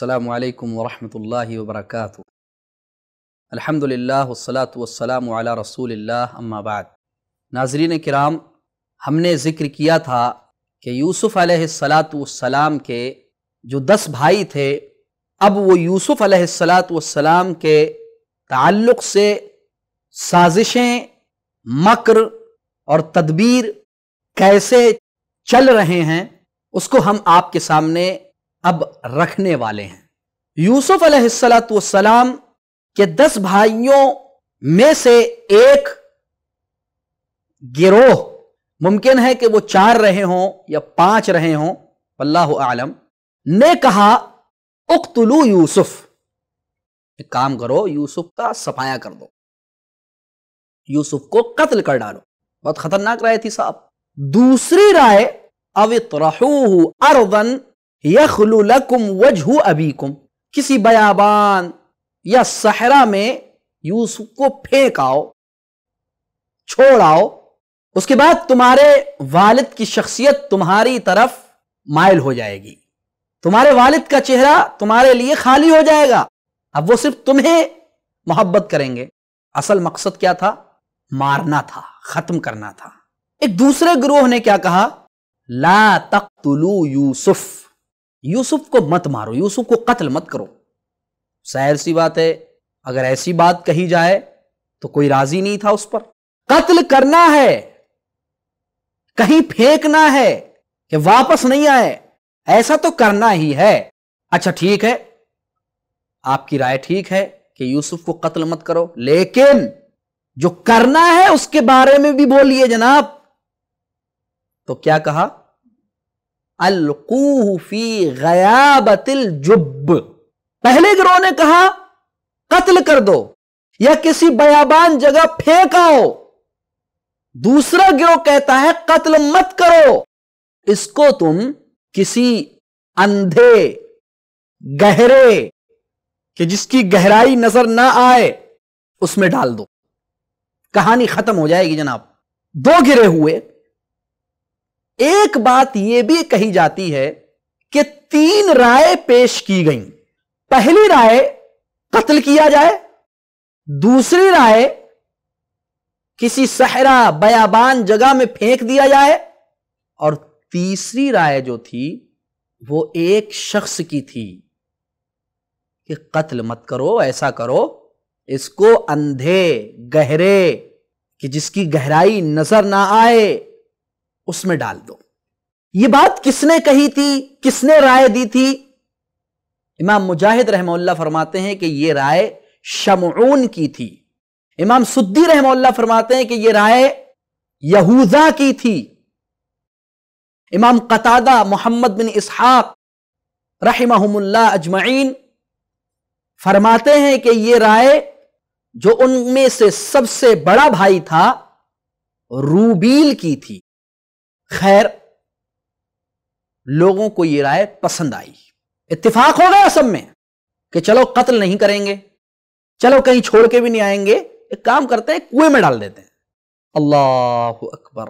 السلام عليكم ورحمة الله وبركاته الحمد لله والصلاة والسلام على रसूल अम्मा बाद नाजरीन कराम हमने ज़िक्र किया था कि यूसुफ़ सलाम के जो दस भाई थे अब वो यूसुफ़ सलाम के ताल्लुक़ से साजिशें मक्र और तदबीर कैसे चल रहे हैं उसको हम आपके सामने अब रखने वाले हैं यूसुफ अलैहिस्सलाम के दस भाइयों में से एक गिरोह मुमकिन है कि वो चार रहे हों या पांच रहे हों अल्लाह आलम ने कहा उकतुलू यूसुफ एक काम करो यूसुफ का सफाया कर दो यूसुफ को कत्ल कर डालो बहुत खतरनाक राय थी साहब दूसरी राय अवित रहू अरवन यखलुलकुम वजहू अबीकुम किसी बयाबान या सहरा में यूसुफ को फेंक आओ छोड़ आओ उसके बाद तुम्हारे वालिद की शख्सियत तुम्हारी तरफ मायल हो जाएगी तुम्हारे वालिद का चेहरा तुम्हारे लिए खाली हो जाएगा अब वो सिर्फ तुम्हें मोहब्बत करेंगे असल मकसद क्या था मारना था खत्म करना था एक दूसरे ग्रोह ने क्या कहा ला तख्तुलू यूसुफ यूसुफ को मत मारो यूसुफ को कत्ल मत करो शायर सी बात है अगर ऐसी बात कही जाए तो कोई राजी नहीं था उस पर कत्ल करना है कहीं फेंकना है कि वापस नहीं आए ऐसा तो करना ही है अच्छा ठीक है आपकी राय ठीक है कि यूसुफ को कत्ल मत करो लेकिन जो करना है उसके बारे में भी बोलिए जनाब तो क्या कहा अलकूफी गयाबतिल जुब पहले गिरोह ने कहा कत्ल कर दो या किसी बयाबान जगह फेंक आओ दूसरा गिरोह कहता है कत्ल मत करो इसको तुम किसी अंधे गहरे कि जिसकी गहराई नजर ना आए उसमें डाल दो कहानी खत्म हो जाएगी जनाब दो गिरे हुए एक बात यह भी कही जाती है कि तीन राय पेश की गई पहली राय कत्ल किया जाए दूसरी राय किसी सहरा बयाबान जगह में फेंक दिया जाए और तीसरी राय जो थी वो एक शख्स की थी कि कत्ल मत करो ऐसा करो इसको अंधे गहरे कि जिसकी गहराई नजर ना आए उसमें डाल दो ये बात किसने कही थी किसने राय दी थी इमाम मुजाहिद रहमल्ला फरमाते हैं कि ये राय शमून की थी इमाम सुद्दी रहमल्ला फरमाते हैं कि ये राय यहूदा की थी इमाम कतादा मोहम्मद बिन इसहाक रहमहुमुल्ला अजमाइन फरमाते हैं कि ये राय जो उनमें से सबसे बड़ा भाई था रूबील की थी खैर लोगों को यह राय पसंद आई इतफाक हो गया सब में कि चलो कत्ल नहीं करेंगे चलो कहीं छोड़ के भी नहीं आएंगे एक काम करते हैं कुएं में डाल देते हैं अल्लाह अकबर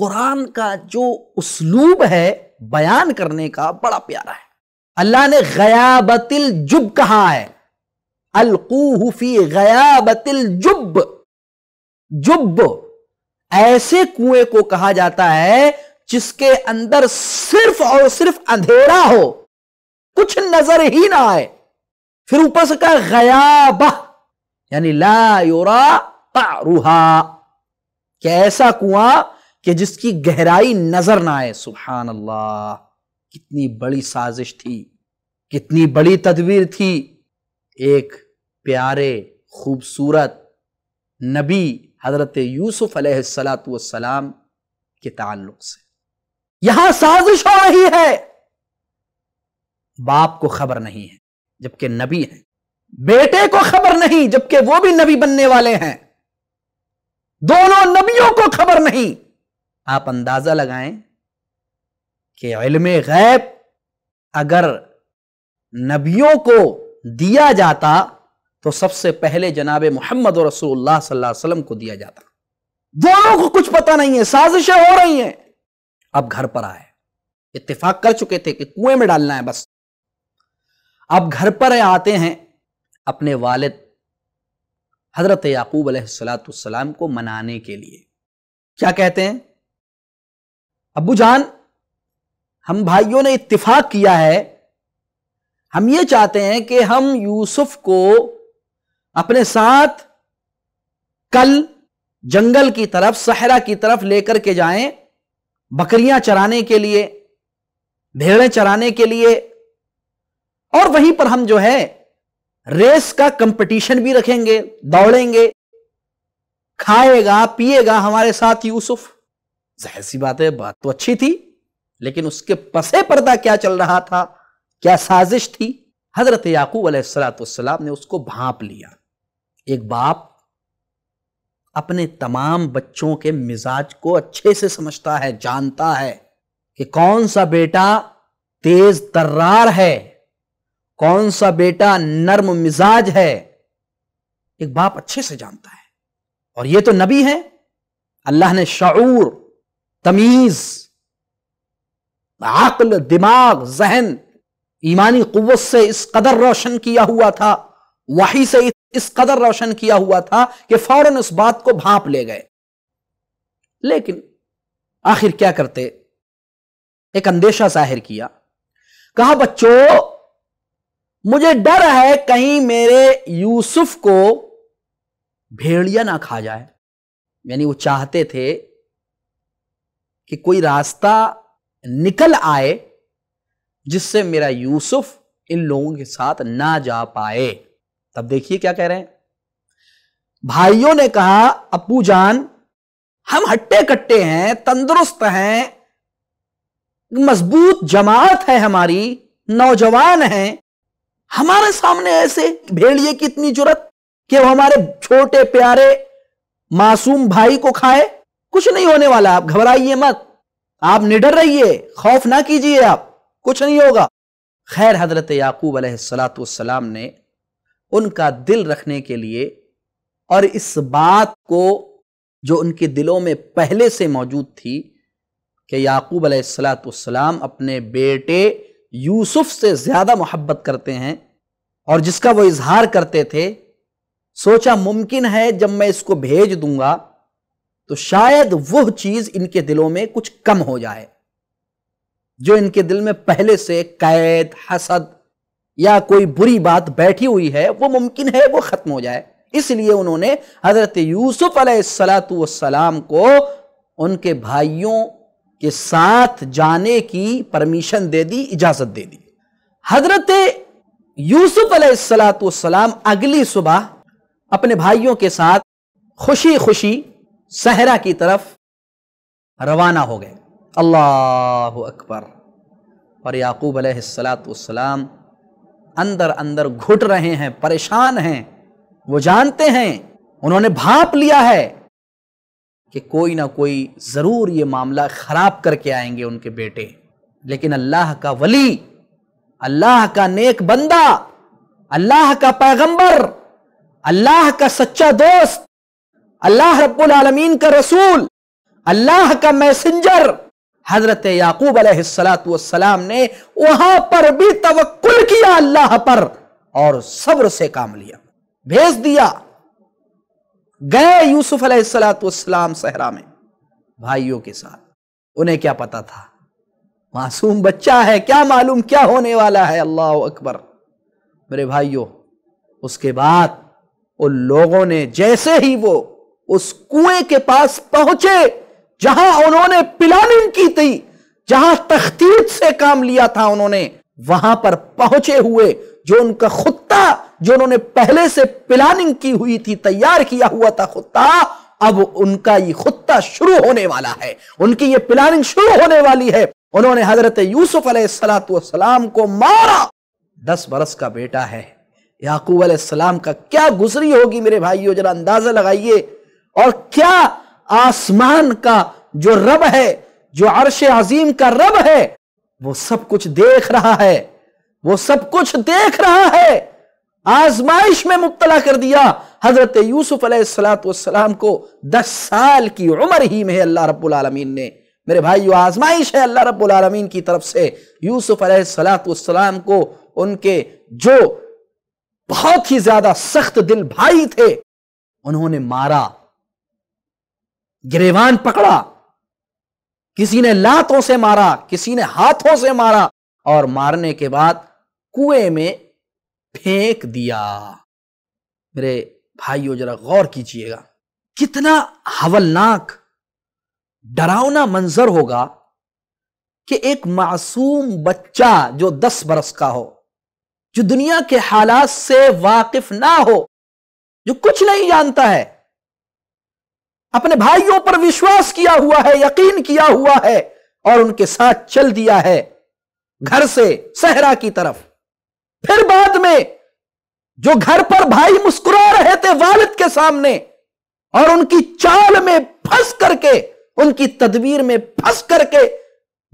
कुरान का जो उसलूब है बयान करने का बड़ा प्यारा है अल्लाह ने गयाबतिल जुब कहा है अलकूहफी गयाबतिल जुब जुब ऐसे कुएं को कहा जाता है जिसके अंदर सिर्फ और सिर्फ अंधेरा हो कुछ नजर ही ना आए फिर ऊपर से कहा गयाबा यानी ला योरा रूहा कैसा कुआं कि जिसकी गहराई नजर ना आए सुबहान अल्लाह कितनी बड़ी साजिश थी कितनी बड़ी तदबीर थी एक प्यारे खूबसूरत नबी हज़रत यूसुफ़ अलैहिस्सलाम के ताल्लुक से यहां साजिश हो रही है बाप को खबर नहीं है जबकि नबी है बेटे को खबर नहीं जबकि वो भी नबी बनने वाले हैं दोनों नबियों को खबर नहीं आप अंदाजा लगाएं कि इल्म गैब अगर नबियों को दिया जाता तो सबसे पहले जनाब मोहम्मद रसूलुल्लाह सल्लल्लाहु अलैहि वसल्लम को दिया जाता दोनों को कुछ पता नहीं है साजिशें हो रही हैं अब घर पर आए इत्तेफाक कर चुके थे कि कुएं में डालना है बस अब घर पर आते हैं अपने वालिद हजरत याकूब सलाम को मनाने के लिए क्या कहते हैं अबू जान हम भाइयों ने इत्तेफाक किया है हम ये चाहते हैं कि हम यूसुफ को अपने साथ कल जंगल की तरफ सहरा की तरफ लेकर के जाएं बकरियां चराने के लिए भेड़ें चराने के लिए और वहीं पर हम जो है रेस का कंपटीशन भी रखेंगे दौड़ेंगे खाएगा पिएगा हमारे साथ यूसुफ जहर सी बात है बात तो अच्छी थी लेकिन उसके पसे पर्दा क्या चल रहा था क्या साजिश थी हजरत याकूब अलैहिस्सलाम ने उसको भाप लिया एक बाप अपने तमाम बच्चों के मिजाज को अच्छे से समझता है जानता है कि कौन सा बेटा तेज तर्रार है कौन सा बेटा नर्म मिजाज है एक बाप अच्छे से जानता है और ये तो नबी है अल्लाह ने शूर तमीज अकल दिमाग जहन ईमानी कुत से इस कदर रोशन किया हुआ था वही से इस कदर रोशन किया हुआ था कि फौरन उस बात को भाप ले गए लेकिन आखिर क्या करते एक अंदेशा जाहिर किया कहा बच्चों मुझे डर है कहीं मेरे यूसुफ को भेड़िया ना खा जाए यानी वो चाहते थे कि कोई रास्ता निकल आए जिससे मेरा यूसुफ इन लोगों के साथ ना जा पाए तब देखिए क्या कह रहे हैं भाइयों ने कहा अपू जान हम हट्टे कट्टे हैं तंदुरुस्त हैं मजबूत जमात है हमारी नौजवान है हमारे सामने ऐसे भेड़िए की इतनी जरूरत कि वो हमारे छोटे प्यारे मासूम भाई को खाए कुछ नहीं होने वाला आप घबराइए मत आप निडर रहिए खौफ ना कीजिए आप कुछ नहीं होगा खैर हजरत याकूब सलाम ने उनका दिल रखने के लिए और इस बात को जो उनके दिलों में पहले से मौजूद थी कि याकूब सलाम अपने बेटे यूसुफ से ज़्यादा मोहब्बत करते हैं और जिसका वो इजहार करते थे सोचा मुमकिन है जब मैं इसको भेज दूंगा तो शायद वह चीज़ इनके दिलों में कुछ कम हो जाए जो इनके दिल में पहले से कैद हसद या कोई बुरी बात बैठी हुई है वो मुमकिन है वो खत्म हो जाए इसलिए उन्होंने हजरत यूसुफ सलाम को उनके भाइयों के साथ जाने की परमिशन दे दी इजाजत दे दी हजरत यूसुफ सलाम अगली सुबह अपने भाइयों के साथ खुशी खुशी सहरा की तरफ रवाना हो गए अल्लाह अकबर और याकूब सलाम अंदर अंदर घुट रहे हैं परेशान हैं वो जानते हैं उन्होंने भाप लिया है कि कोई ना कोई ज़रूर ये मामला ख़राब करके आएंगे उनके बेटे लेकिन अल्लाह का वली अल्लाह का नेक बंदा अल्लाह का पैगंबर अल्लाह का सच्चा दोस्त अल्लाह रब्बुल आलमीन का रसूल अल्लाह का मैसेंजर हजरत याकूब अलैहिस्सलाम ने वहां पर भी तवक्कुल किया अल्लाह पर और सब्र से काम लिया भेज दिया गए यूसुफ अलैहिस्सलाम सहरा में भाइयों के साथ उन्हें क्या पता था मासूम बच्चा है क्या मालूम क्या होने वाला है अल्लाह अकबर मेरे भाइयों उसके बाद उन लोगों ने जैसे ही वो उस कुएं के पास पहुंचे जहां उन्होंने प्लानिंग की थी जहां तख्तीत से काम लिया था उन्होंने वहां पर पहुंचे हुए जो उनका खुत्ता जो उन्होंने पहले से प्लानिंग की हुई थी तैयार किया हुआ था खुत्ता अब उनका ये खुत्ता शुरू होने वाला है उनकी ये प्लानिंग शुरू होने वाली है उन्होंने हजरत यूसुफ सलाम को मारा दस बरस का बेटा है याकूब सलाम का क्या गुजरी होगी मेरे भाई जरा अंदाजा लगाइए और क्या आसमान का जो रब है जो अरश अजीम का रब है वो सब कुछ देख रहा है वो सब कुछ देख रहा है आजमाइश में मुबतला कर दिया हजरत यूसुफ सलाम को दस साल की उम्र ही में अल्लाह रबालमीन ने मेरे भाई यो आजमाइश है अल्लाह रबालमीन की तरफ से यूसुफ सलाम को उनके जो बहुत ही ज्यादा सख्त दिल भाई थे उन्होंने मारा गिरेवान पकड़ा किसी ने लातों से मारा किसी ने हाथों से मारा और मारने के बाद कुएं में फेंक दिया मेरे भाइयों जरा गौर कीजिएगा कितना हवलनाक डरावना मंजर होगा कि एक मासूम बच्चा जो दस बरस का हो जो दुनिया के हालात से वाकिफ ना हो जो कुछ नहीं जानता है अपने भाइयों पर विश्वास किया हुआ है यकीन किया हुआ है और उनके साथ चल दिया है घर से सहरा की तरफ फिर बाद में जो घर पर भाई मुस्कुरा रहे थे वालिद के सामने और उनकी चाल में फंस करके उनकी तदवीर में फंस करके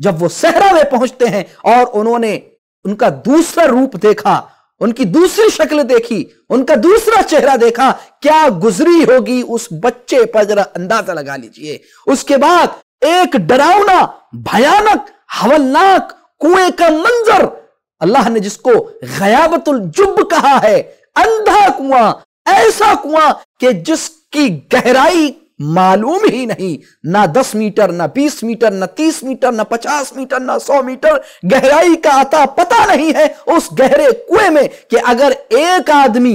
जब वो सहरा में पहुंचते हैं और उन्होंने उनका दूसरा रूप देखा उनकी दूसरी शक्ल देखी उनका दूसरा चेहरा देखा क्या गुजरी होगी उस बच्चे पर जरा अंदाजा लगा लीजिए उसके बाद एक डरावना भयानक हवलनाक कुएं का मंजर अल्लाह ने जिसको गयाबतुल जुब कहा है अंधा कुआं ऐसा कुआं कि जिसकी गहराई मालूम ही नहीं ना दस मीटर ना बीस मीटर ना तीस मीटर ना पचास मीटर ना सौ मीटर गहराई का आता पता नहीं है उस गहरे कुएं में कि अगर एक आदमी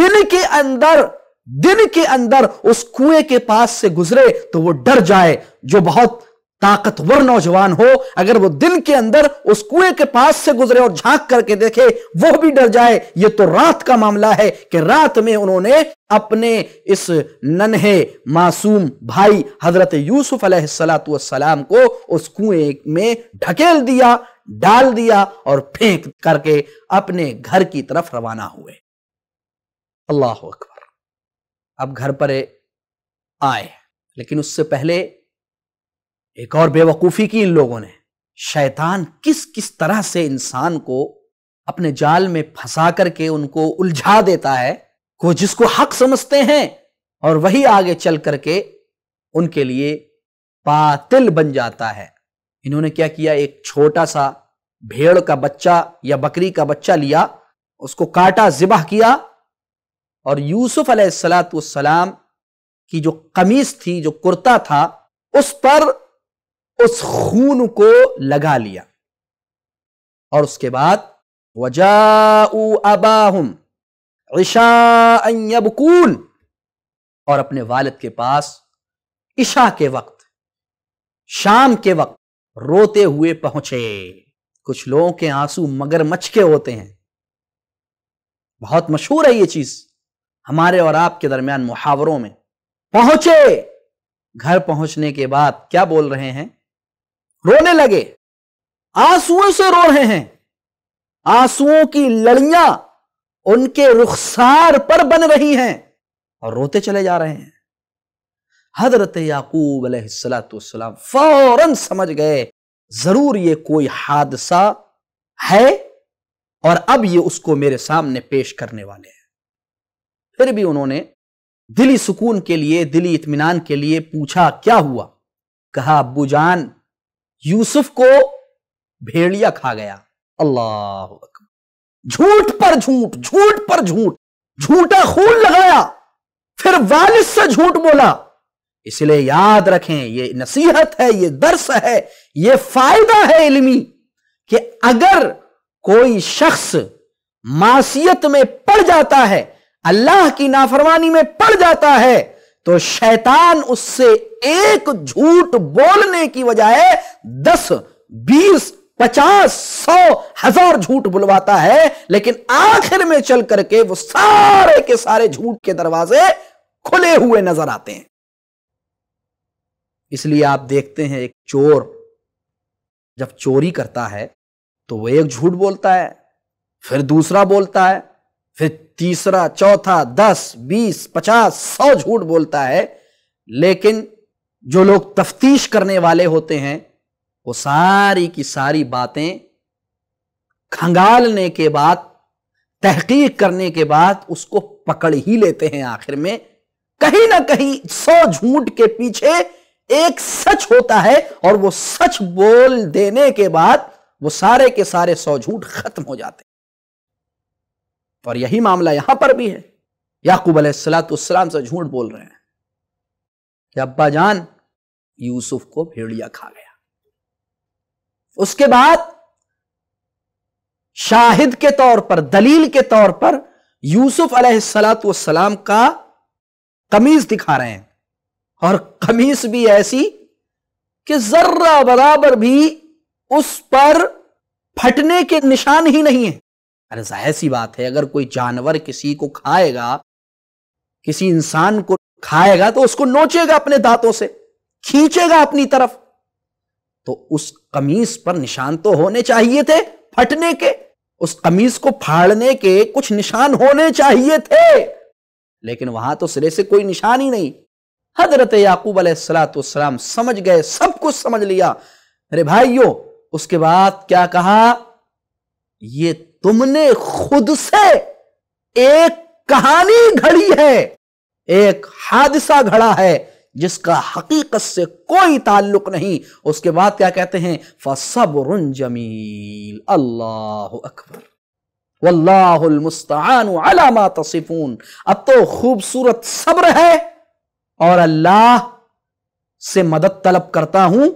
दिन के अंदर दिन के अंदर उस कुएं के पास से गुजरे तो वो डर जाए जो बहुत ताकतवर नौजवान हो अगर वो दिन के अंदर उस कुएं के पास से गुजरे और झांक करके देखे वो भी डर जाए ये तो रात का मामला है कि रात में उन्होंने अपने इस नन्हे मासूम भाई हजरत यूसुफ अलैहिस्सलाम को उस कुएं में ढकेल दिया डाल दिया और फेंक करके अपने घर की तरफ रवाना हुए अल्लाह अकबर अब घर पर आए लेकिन उससे पहले एक और बेवकूफ़ी की इन लोगों ने शैतान किस किस तरह से इंसान को अपने जाल में फंसा करके उनको उलझा देता है को जिसको हक समझते हैं और वही आगे चल करके उनके लिए पातिल बन जाता है इन्होंने क्या किया एक छोटा सा भेड़ का बच्चा या बकरी का बच्चा लिया उसको काटा जिबाह किया और यूसुफ अलैहिस्सलाम की जो कमीज थी जो कुर्ता था उस पर उस खून को लगा लिया और उसके बाद वजाऊ अबाहम ईशाबकून और अपने वालिद के पास ईशा के वक्त शाम के वक्त रोते हुए पहुंचे कुछ लोगों के आंसू मगरमच्छ के होते हैं बहुत मशहूर है ये चीज हमारे और आपके दरमियान मुहावरों में पहुंचे घर पहुंचने के बाद क्या बोल रहे हैं रोने लगे आंसुओं से रो रहे हैं आंसुओं की लड़ियां उनके रुखसार पर बन रही हैं और रोते चले जा रहे हैं हजरत याकूब अलैहिस्सलाम फौरन समझ गए जरूर ये कोई हादसा है और अब ये उसको मेरे सामने पेश करने वाले हैं फिर भी उन्होंने दिली सुकून के लिए दिली इतमान के लिए पूछा क्या हुआ कहा अबू जान यूसुफ को भेड़िया खा गया अल्लाह झूठ पर झूठ झूठ पर झूठ झूठा खून लगाया फिर वालिद से झूठ बोला इसलिए याद रखें ये नसीहत है ये दर्श है ये फायदा है इलमी कि अगर कोई शख्स मासीत में पड़ जाता है अल्लाह की नाफरमानी में पड़ जाता है तो शैतान उससे एक झूठ बोलने की बजाय दस बीस पचास सौ हजार झूठ बुलवाता है लेकिन आखिर में चल करके वो सारे के सारे झूठ के दरवाजे खुले हुए नजर आते हैं इसलिए आप देखते हैं एक चोर जब चोरी करता है तो वो एक झूठ बोलता है फिर दूसरा बोलता है फिर तीसरा चौथा दस बीस पचास सौ झूठ बोलता है लेकिन जो लोग तफ्तीश करने वाले होते हैं वो सारी की सारी बातें खंगालने के बाद तहकीक करने के बाद उसको पकड़ ही लेते हैं आखिर में कहीं ना कहीं सौ झूठ के पीछे एक सच होता है और वो सच बोल देने के बाद वो सारे के सारे सौ झूठ खत्म हो जाते हैं और यही मामला यहां पर भी है याकूब अलैहिस्सलाम से झूठ बोल रहे हैं कि अब्बा जान यूसुफ को भेड़िया खा गया उसके बाद शाहिद के तौर पर दलील के तौर पर यूसुफ अलैहिस्सलाम का कमीज दिखा रहे हैं और कमीज भी ऐसी कि जर्रा बराबर भी उस पर फटने के निशान ही नहीं है अरे जाहिर सी बात है अगर कोई जानवर किसी को खाएगा किसी इंसान को खाएगा तो उसको नोचेगा अपने दांतों से खींचेगा अपनी तरफ तो उस कमीज पर निशान तो होने चाहिए थे फटने के उस कमीज को फाड़ने के कुछ निशान होने चाहिए थे लेकिन वहां तो सिरे से कोई निशान ही नहीं हजरत याकूब अलैहिस्सलाम समझ गए सब कुछ समझ लिया अरे भाइयों उसके बाद क्या कहा ये तुमने खुद से एक कहानी घड़ी है एक हादसा घड़ा है जिसका हकीकत से कोई ताल्लुक नहीं उसके बाद क्या कहते हैं फसबर जमील अल्लाह अकबर वल्लाहुलमुस्तान अलामा तसिफून अब तो खूबसूरत सब्र है और अल्लाह से मदद तलब करता हूं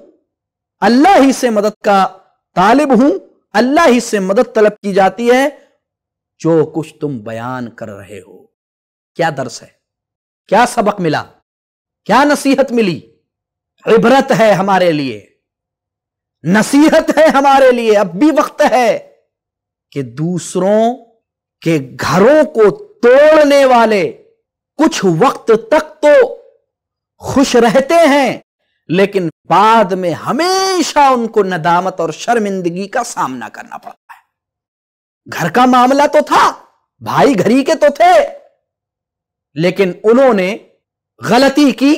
अल्लाह ही से मदद का तालिब हूं अल्लाह ही से मदद तलब की जाती है जो कुछ तुम बयान कर रहे हो क्या दर्श है क्या सबक मिला क्या नसीहत मिली इबरत है हमारे लिए नसीहत है हमारे लिए अब भी वक्त है कि दूसरों के घरों को तोड़ने वाले कुछ वक्त तक तो खुश रहते हैं लेकिन बाद में हमेशा उनको नदामत और शर्मिंदगी का सामना करना पड़ता है घर का मामला तो था भाई घरी के तो थे लेकिन उन्होंने गलती की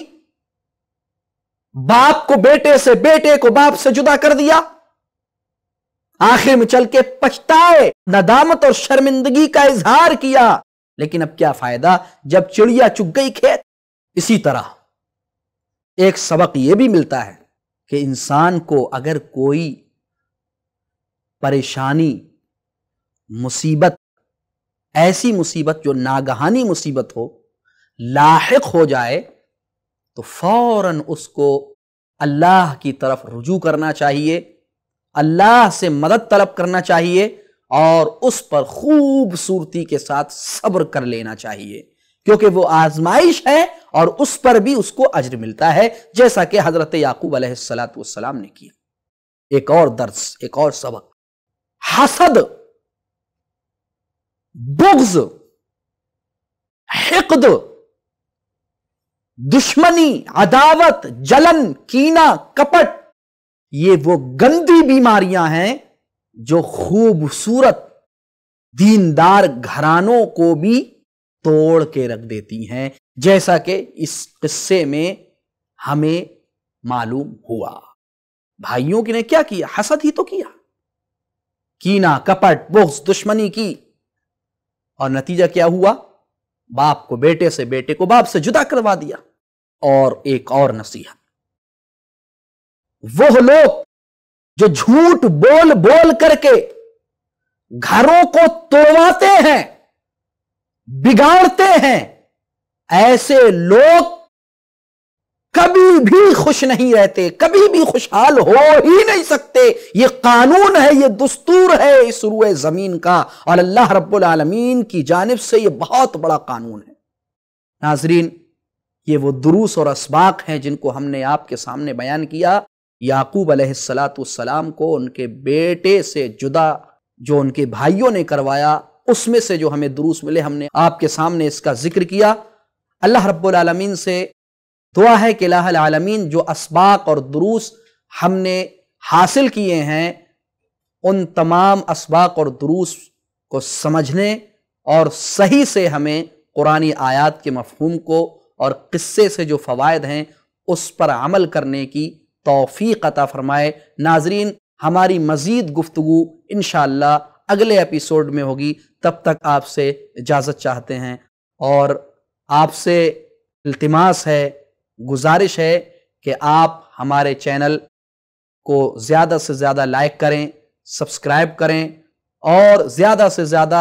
बाप को बेटे से बेटे को बाप से जुदा कर दिया आखिर में चल के पछताए नदामत और शर्मिंदगी का इजहार किया लेकिन अब क्या फायदा जब चिड़िया चुग गई खेत इसी तरह एक सबक ये भी मिलता है कि इंसान को अगर कोई परेशानी मुसीबत ऐसी मुसीबत जो नागहानी मुसीबत हो लाक हो जाए तो फौरन उसको अल्लाह की तरफ रुजू करना चाहिए अल्लाह से मदद तलब करना चाहिए और उस पर खूबसूरती के साथ सब्र कर लेना चाहिए क्योंकि वो आजमाइश है और उस पर भी उसको अजर मिलता है जैसा कि हजरत याकूब अलैहिस्सलाम ने किया एक और दर्स एक और सबक हसद बुग्ज हिकद दुश्मनी अदावत जलन कीना कपट ये वो गंदी बीमारियां हैं जो खूबसूरत दीनदार घरानों को भी तोड़ के रख देती हैं जैसा कि इस किस्से में हमें मालूम हुआ भाइयों की ने क्या किया हसद ही तो किया कीना कपट बोस दुश्मनी की और नतीजा क्या हुआ बाप को बेटे से बेटे को बाप से जुदा करवा दिया और एक और नसीहत वह लोग जो झूठ बोल बोल करके घरों को तोड़वाते हैं बिगाड़ते हैं ऐसे लोग कभी भी खुश नहीं रहते कभी भी खुशहाल हो ही नहीं सकते ये कानून है ये दस्तूर है इस रुए जमीन का और अल्लाह रब्बुल आलमीन की जानब से ये बहुत बड़ा कानून है नाजरीन ये वो दुरूस और इसबाक हैं जिनको हमने आपके सामने बयान किया याकूब अलैहिस्सलाम को उनके बेटे से जुदा जो उनके भाइयों ने करवाया उसमें से जो हमें दुरूस मिले हमने आपके सामने इसका जिक्र किया अल्लाह रब्बुल से दुआ है कि आलमीन जो इसबाक और दुरूस हमने हासिल किए हैं उन तमाम इसबाक और दुरूस को समझने और सही से हमें कुरानी आयात के मफहूम को और किस्से से जो फ़वाद हैं उस पर अमल करने की तोफ़ी अता फ़रमाए नाजरीन हमारी मज़ीद गुफ्तु इन अगले एपिसोड में होगी तब तक आपसे इजाज़त चाहते हैं और आपसे इल्तिमास है गुजारिश है कि आप हमारे चैनल को ज़्यादा से ज़्यादा लाइक करें सब्सक्राइब करें और ज़्यादा से ज़्यादा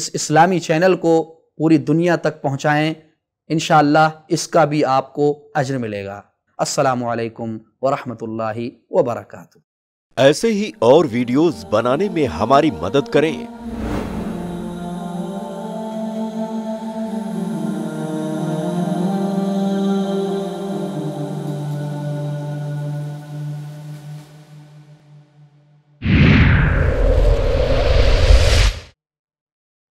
इस इस्लामी चैनल को पूरी दुनिया तक पहुँचाएँ इन इसका भी आपको अजर मिलेगा असलकम वरहमल वबरक ऐसे ही और वीडियोस बनाने में हमारी मदद करें